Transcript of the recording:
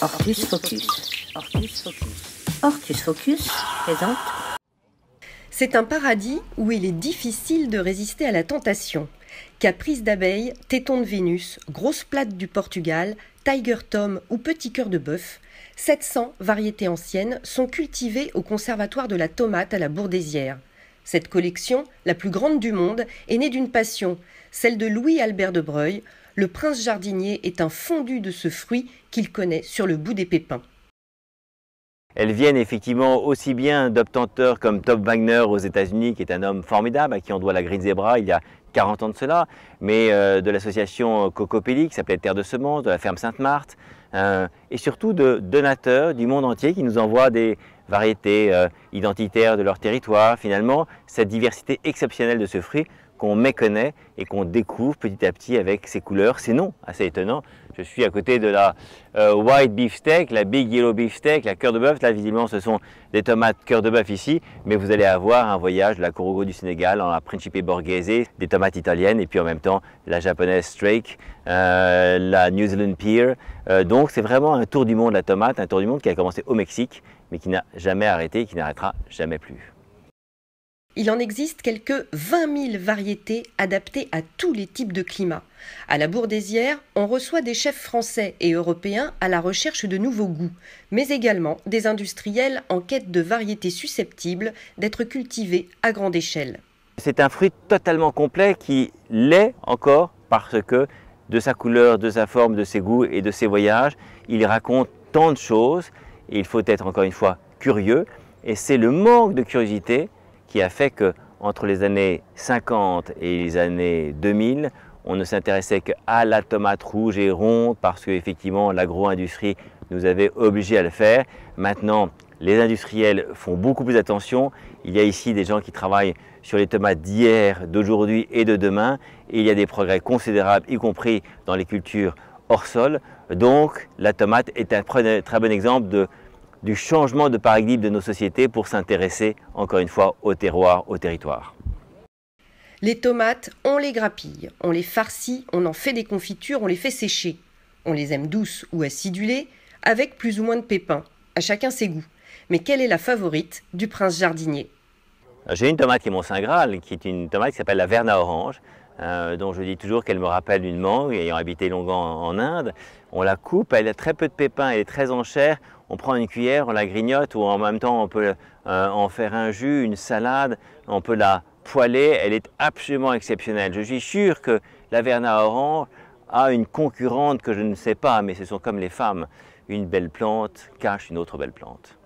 Hortus Focus. Orcus Focus. Focus présente. C'est un paradis où il est difficile de résister à la tentation. Caprice d'abeille, téton de Vénus, grosse plate du Portugal, Tiger Tom ou petit cœur de bœuf, 700 variétés anciennes sont cultivées au Conservatoire de la tomate à la Bourdésière. Cette collection, la plus grande du monde, est née d'une passion, celle de Louis-Albert de Breuil, le prince jardinier est un fondu de ce fruit qu'il connaît sur le bout des pépins. Elles viennent effectivement aussi bien d'obtenteurs comme Top Wagner aux États-Unis, qui est un homme formidable, à qui on doit la grille zébra il y a 40 ans de cela, mais euh, de l'association Cocopelli, qui s'appelait Terre de Semences, de la ferme Sainte-Marthe, euh, et surtout de donateurs du monde entier qui nous envoient des variétés euh, identitaires de leur territoire. Finalement, cette diversité exceptionnelle de ce fruit qu'on méconnaît et qu'on découvre petit à petit avec ses couleurs, ses noms, assez étonnant. Je suis à côté de la euh, White Beefsteak, la Big Yellow Beefsteak, la cœur de bœuf. Là, visiblement, ce sont des tomates cœur de bœuf ici, mais vous allez avoir un voyage de la Corogo du Sénégal en la Principe Borghese, des tomates italiennes et puis en même temps la japonaise Strake, euh, la New Zealand Peer. Euh, donc, c'est vraiment un tour du monde la tomate, un tour du monde qui a commencé au Mexique, mais qui n'a jamais arrêté et qui n'arrêtera jamais plus il en existe quelques 20 000 variétés adaptées à tous les types de climats. À la Bourdésière, on reçoit des chefs français et européens à la recherche de nouveaux goûts, mais également des industriels en quête de variétés susceptibles d'être cultivées à grande échelle. C'est un fruit totalement complet qui l'est encore parce que de sa couleur, de sa forme, de ses goûts et de ses voyages, il raconte tant de choses. il faut être encore une fois curieux et c'est le manque de curiosité qui a fait que entre les années 50 et les années 2000, on ne s'intéressait qu'à la tomate rouge et ronde parce que l'agro-industrie nous avait obligés à le faire. Maintenant, les industriels font beaucoup plus attention. Il y a ici des gens qui travaillent sur les tomates d'hier, d'aujourd'hui et de demain. Et il y a des progrès considérables, y compris dans les cultures hors sol. Donc la tomate est un très bon exemple de du changement de paradigme de nos sociétés pour s'intéresser, encore une fois, au terroir, au territoire. Les tomates, on les grappille, on les farcit, on en fait des confitures, on les fait sécher. On les aime douces ou acidulées, avec plus ou moins de pépins, à chacun ses goûts. Mais quelle est la favorite du prince jardinier euh, J'ai une tomate qui est mon Saint Graal, qui est une tomate qui s'appelle la Verna Orange, euh, dont je dis toujours qu'elle me rappelle une mangue, ayant habité longtemps en, Inde. On la coupe, elle a très peu de pépins, elle est très en chair, on prend une cuillère, on la grignote ou en même temps on peut euh, en faire un jus, une salade, on peut la poêler, elle est absolument exceptionnelle. Je suis sûr que la Verna orange a une concurrente que je ne sais pas, mais ce sont comme les femmes, une belle plante cache une autre belle plante.